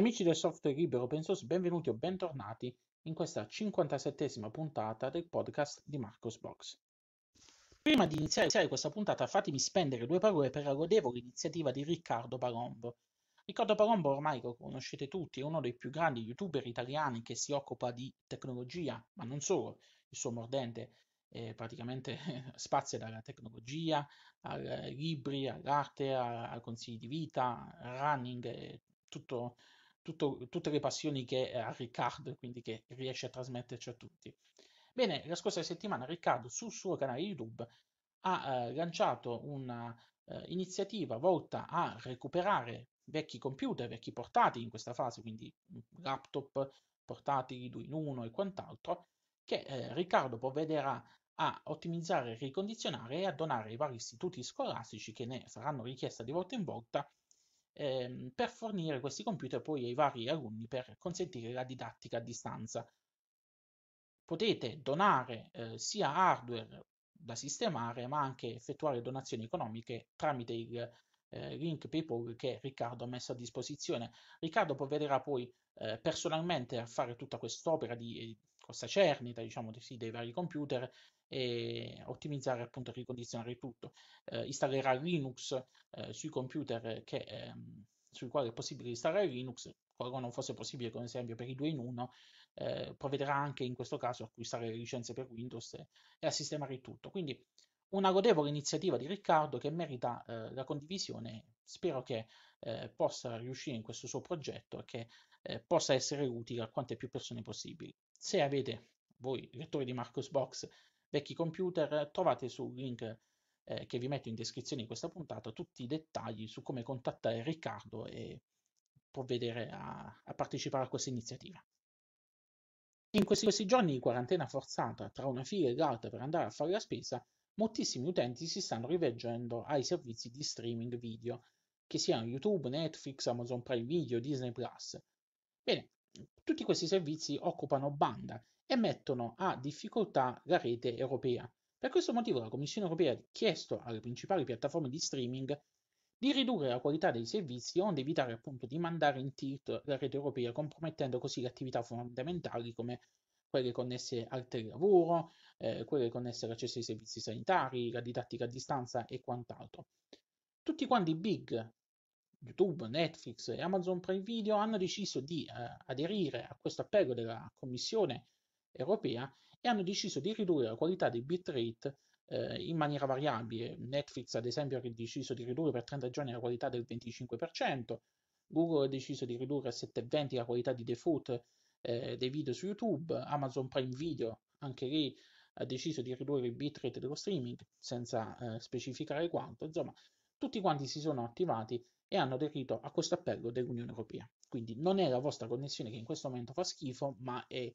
Amici del software libero open source, benvenuti o bentornati in questa 57esima puntata del podcast di Marcos Box. Prima di iniziare questa puntata, fatemi spendere due parole per la lodevole iniziativa di Riccardo Palombo. Riccardo Palombo ormai lo conoscete tutti, è uno dei più grandi youtuber italiani che si occupa di tecnologia, ma non solo, il suo mordente eh, praticamente spazia dalla tecnologia, ai libri, all'arte, ai consigli di vita, running, eh, tutto tutto, tutte le passioni che eh, ha Riccardo, quindi che riesce a trasmetterci a tutti. Bene, la scorsa settimana Riccardo sul suo canale YouTube ha eh, lanciato un'iniziativa eh, volta a recuperare vecchi computer, vecchi portatili in questa fase, quindi laptop, portatili 2 in 1 e quant'altro, che eh, Riccardo provvederà a ottimizzare, ricondizionare e a donare ai vari istituti scolastici che ne faranno richiesta di volta in volta ehm, per fornire questi computer poi ai vari alunni per consentire la didattica a distanza. Potete donare eh, sia hardware da sistemare, ma anche effettuare donazioni economiche tramite il eh, link PayPal che Riccardo ha messo a disposizione. Riccardo provvederà poi eh, personalmente a fare tutta quest'opera di questa eh, cernita, diciamo così, dei vari computer e ottimizzare appunto ricondizionare tutto. Eh, installerà Linux eh, sui computer che, ehm, sui quali è possibile installare Linux, qualora non fosse possibile, come esempio per i 2 in 1, eh, provvederà anche in questo caso a acquistare le licenze per Windows e, e a sistemare tutto. Quindi una godevole iniziativa di Riccardo che merita eh, la condivisione, spero che eh, possa riuscire in questo suo progetto e che eh, possa essere utile a quante più persone possibili. Se avete voi, lettori di Marcus Box, vecchi computer, trovate sul link eh, che vi metto in descrizione di questa puntata tutti i dettagli su come contattare Riccardo e provvedere a, a partecipare a questa iniziativa. In questi, questi, giorni di quarantena forzata tra una fila e l'altra per andare a fare la spesa, moltissimi utenti si stanno rivolgendo ai servizi di streaming video, che siano YouTube, Netflix, Amazon Prime Video, Disney Plus. Bene, tutti questi servizi occupano banda e mettono a difficoltà la rete europea. Per questo motivo la Commissione europea ha chiesto alle principali piattaforme di streaming di ridurre la qualità dei servizi onde evitare appunto di mandare in tilt la rete europea, compromettendo così le attività fondamentali come quelle connesse al telelavoro, eh, quelle connesse all'accesso ai servizi sanitari, la didattica a distanza e quant'altro. Tutti quanti i big, YouTube, Netflix e Amazon Prime Video, hanno deciso di eh, aderire a questo appello della Commissione europea e hanno deciso di ridurre la qualità dei bitrate eh, in maniera variabile. Netflix, ad esempio, ha deciso di ridurre per 30 giorni la qualità del 25%, Google ha deciso di ridurre a 720 la qualità di default eh, dei video su YouTube, Amazon Prime Video, anche lì ha deciso di ridurre il bitrate dello streaming senza eh, specificare quanto, insomma tutti quanti si sono attivati e hanno aderito a questo appello dell'Unione Europea. Quindi non è la vostra connessione che in questo momento fa schifo, ma è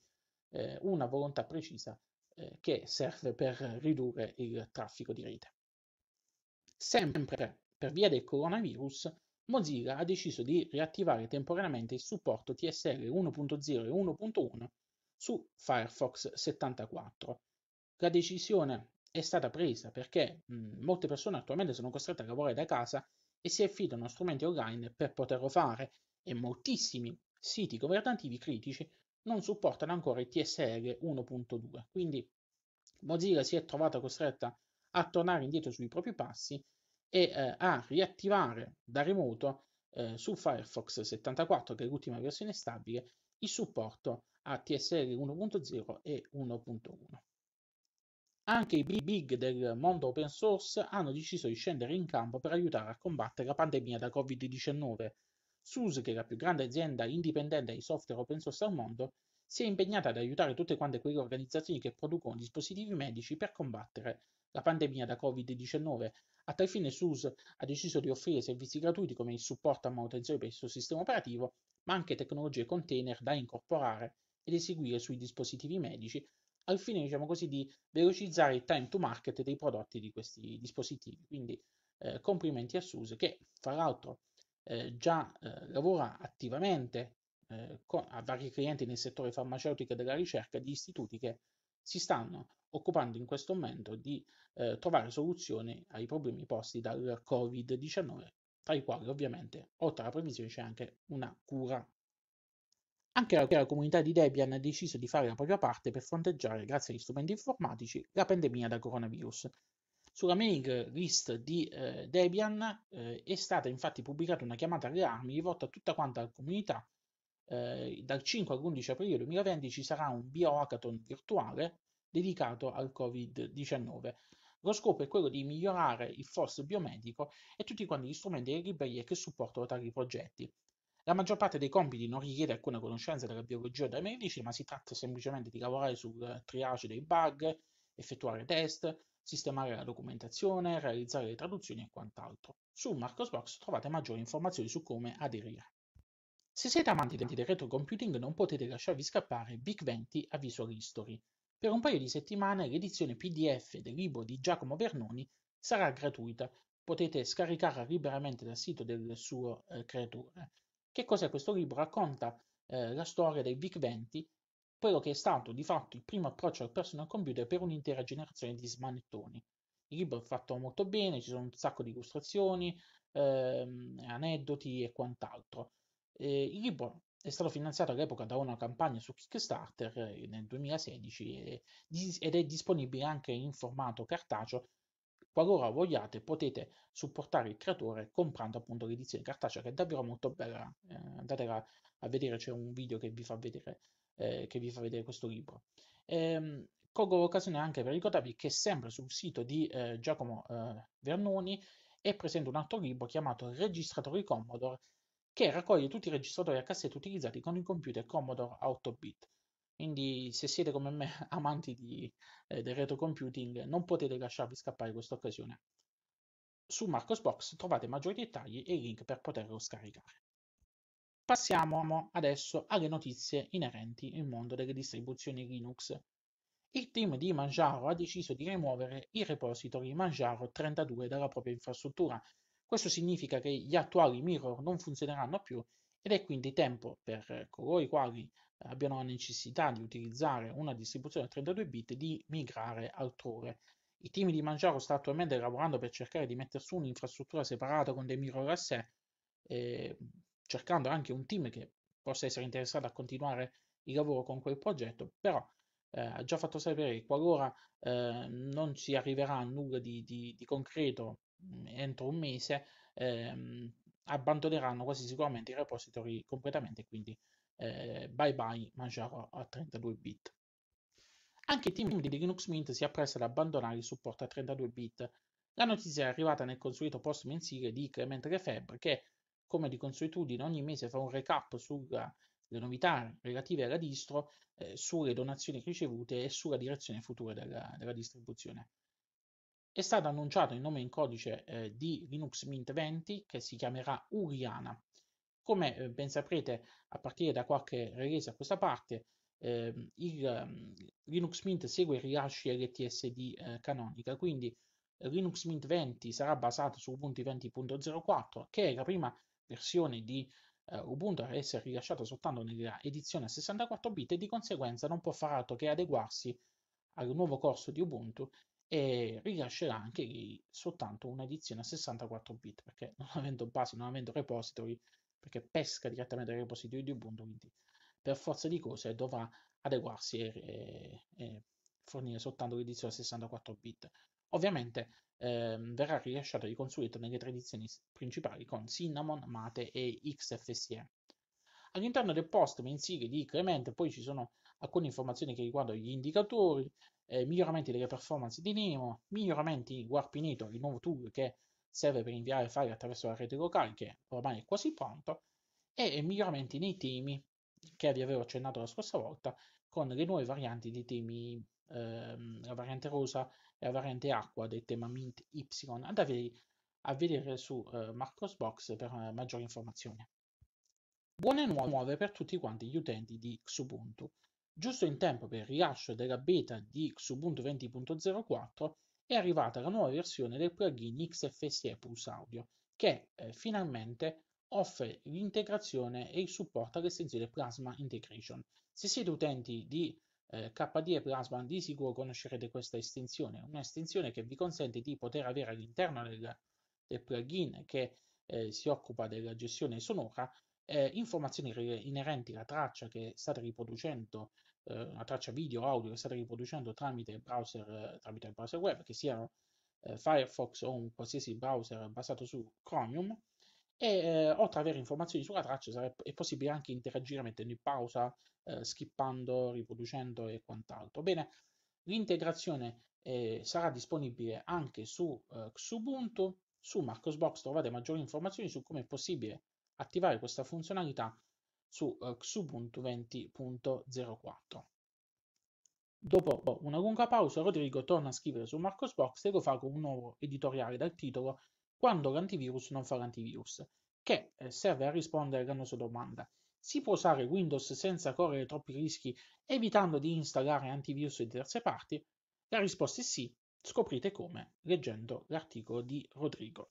eh, una volontà precisa eh, che serve per ridurre il traffico di rete. Sempre per via del coronavirus, Mozilla ha deciso di riattivare temporaneamente il supporto TSL 1.0 e 1.1 su Firefox 74 la decisione è stata presa perché mh, mhmm, molte persone attualmente sono costrette a lavorare da casa e si affidano a strumenti online per poterlo fare e moltissimi siti governativi critici non supportano ancora il TSL 1.2. Quindi Mozilla si è trovata costretta a tornare indietro sui propri passi e eh, a riattivare da remoto eh, su Firefox 74, che è l'ultima versione stabile, il supporto a TSL 1.0 e 1.1. Anche i big del mondo open source hanno deciso di scendere in campo per aiutare a combattere la pandemia da Covid-19. SUSE, che è la più grande azienda indipendente di software open source al mondo, si è impegnata ad aiutare tutte quante quelle organizzazioni che producono dispositivi medici per combattere la pandemia da Covid-19. A tal fine SUSE ha deciso di offrire servizi gratuiti come il supporto a manutenzione per il suo sistema operativo, ma anche tecnologie container da incorporare ed eseguire sui dispositivi medici al fine, diciamo così, di velocizzare il time to market dei prodotti di questi dispositivi. Quindi eh, complimenti a SUSE che, fra l'altro, eh, già eh, lavora attivamente eh, con, a vari clienti nel settore farmaceutico e della ricerca di istituti che si stanno occupando in questo momento di eh, trovare soluzioni ai problemi posti dal Covid-19, tra i quali ovviamente, oltre alla previsione, c'è anche una cura anche la comunità di Debian ha deciso di fare la propria parte per fronteggiare, grazie agli strumenti informatici, la pandemia da coronavirus. Sulla mailing list di eh, Debian eh, è stata infatti pubblicata una chiamata alle armi rivolta a tutta quanta la comunità. Eh, dal 5 all'11 aprile 2020 ci sarà un biohackathon virtuale dedicato al Covid-19. Lo scopo è quello di migliorare il force biomedico e tutti quanti gli strumenti e le librerie che supportano tali progetti. La maggior parte dei compiti non richiede alcuna conoscenza della biologia o dai medici, ma si tratta semplicemente di lavorare sul triage dei bug, effettuare test, sistemare la documentazione, realizzare le traduzioni e quant'altro. Su Marcosbox trovate maggiori informazioni su come aderire. Se siete amanti del retrocomputing non potete lasciarvi scappare Big 20 a Visual History. Per un paio di settimane l'edizione PDF del libro di Giacomo Vernoni sarà gratuita, potete scaricarla liberamente dal sito del suo eh, creatore. Che cos'è questo libro? Racconta eh, la storia del VIC 20, quello che è stato di fatto il primo approccio al personal computer per un'intera generazione di smanettoni. Il libro è fatto molto bene, ci sono un sacco di illustrazioni, ehm, aneddoti e quant'altro. Eh, il libro è stato finanziato all'epoca da una campagna su Kickstarter eh, nel 2016 ed è disponibile anche in formato cartaceo Qualora vogliate potete supportare il creatore comprando appunto l'edizione cartacea che è davvero molto bella, eh, andate a, a vedere c'è un video che vi fa vedere, eh, vi fa vedere questo libro. Ehm, colgo l'occasione anche per ricordarvi che sempre sul sito di eh, Giacomo eh, Vernoni è presente un altro libro chiamato Registratori Commodore che raccoglie tutti i registratori a cassetta utilizzati con il computer Commodore 8-bit. Quindi se siete come me amanti di, eh, del retro computing non potete lasciarvi scappare questa occasione. Su Marcosbox trovate maggiori dettagli e i link per poterlo scaricare. Passiamo adesso alle notizie inerenti al mondo delle distribuzioni Linux. Il team di Manjaro ha deciso di rimuovere i repository Manjaro 32 dalla propria infrastruttura. Questo significa che gli attuali mirror non funzioneranno più ed è quindi tempo per eh, coloro i quali eh, abbiano la necessità di utilizzare una distribuzione a 32 bit di migrare altrove. I team di Mangiaro stanno attualmente lavorando per cercare di mettere su un'infrastruttura separata con dei mirror a sé, eh, cercando anche un team che possa essere interessato a continuare il lavoro con quel progetto, però eh, ha già fatto sapere che qualora eh, non si arriverà a nulla di, di, di concreto mh, mm, entro un mese, ehm, abbandoneranno quasi sicuramente i repository completamente, quindi eh, bye bye Manjaro a 32 bit. Anche il team di Linux Mint si appresta ad abbandonare il supporto a 32 bit. La notizia è arrivata nel consueto post mensile di Clement Lefebvre che, come di consuetudine, ogni mese fa un recap sulle novità relative alla distro, eh, sulle donazioni ricevute e sulla direzione futura della, della distribuzione. È stato annunciato il nome in codice eh, di Linux Mint 20 che si chiamerà Uriana. Come eh, ben saprete, a partire da qualche release a questa parte, eh, il, ehm, Linux Mint segue i rilasci LTS di eh, Canonical, quindi eh, Linux Mint 20 sarà basato su Ubuntu 20.04, che è la prima versione di eh, Ubuntu a essere rilasciata soltanto nella edizione a 64 bit e di conseguenza non può far altro che adeguarsi al nuovo corso di Ubuntu e rilascerà anche lì soltanto un'edizione a 64 bit perché non avendo base, non avendo repository, perché pesca direttamente dai repository di Ubuntu, quindi per forza di cose dovrà adeguarsi e, e, e fornire soltanto l'edizione a 64 bit. Ovviamente ehm, verrà rilasciato di consueto nelle tre edizioni principali con Cinnamon, Mate e XFSE. All'interno del post mensile di Clement poi ci sono alcune informazioni che riguardano gli indicatori, eh, miglioramenti delle performance di Nemo, miglioramenti Warp Guarpinito, il nuovo tool che serve per inviare file attraverso la rete locale che ormai è quasi pronto, e miglioramenti nei temi che vi avevo accennato la scorsa volta con le nuove varianti di temi, ehm, la variante rosa e la variante acqua del tema Mint Y. Andatevi a vedere su eh, Marcosbox per eh, maggiori informazioni. Buone nuove per tutti quanti gli utenti di Xubuntu. Giusto in tempo per il rilascio della beta di Xubuntu 20.04 è arrivata la nuova versione del plugin XFSE Pulse Audio che eh, finalmente offre l'integrazione e il supporto all'estensione Plasma Integration. Se siete utenti di eh, KDE Plasma di sicuro conoscerete questa estensione, un'estensione che vi consente di poter avere all'interno del, del plugin che eh, si occupa della gestione sonora eh, informazioni inerenti alla traccia che state riproducendo, eh, una traccia video o audio che state riproducendo tramite, browser, tramite il browser web, che siano eh, Firefox o un qualsiasi browser basato su Chromium, e eh, oltre ad avere informazioni sulla traccia sarebbe, è possibile anche interagire mettendo in pausa, eh, skippando, riproducendo e quant'altro. Bene, l'integrazione eh, sarà disponibile anche su eh, Xubuntu, su Marcosbox trovate maggiori informazioni su come è possibile attivare questa funzionalità su XU.20.04. Eh, Dopo boh, una lunga pausa, Rodrigo torna a scrivere su Marcosbox e lo fa con un nuovo editoriale dal titolo Quando l'antivirus non fa l'antivirus, che eh, serve a rispondere alla nostra domanda. Si può usare Windows senza correre troppi rischi evitando di installare antivirus di terze parti? La risposta è sì, scoprite come leggendo l'articolo di Rodrigo.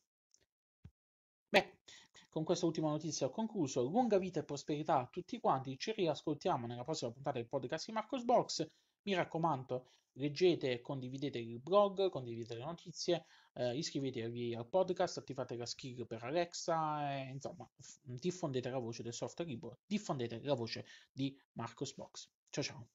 Con questa ultima notizia ho concluso. Lunga vita e prosperità a tutti quanti. Ci riascoltiamo nella prossima puntata del podcast di Marcos Box. Mi raccomando, leggete e condividete il blog, condividete le notizie, eh, iscrivetevi al podcast, attivate la skill per Alexa, e, insomma, f- diffondete la voce del software libero, diffondete la voce di Marcos Box. Ciao ciao.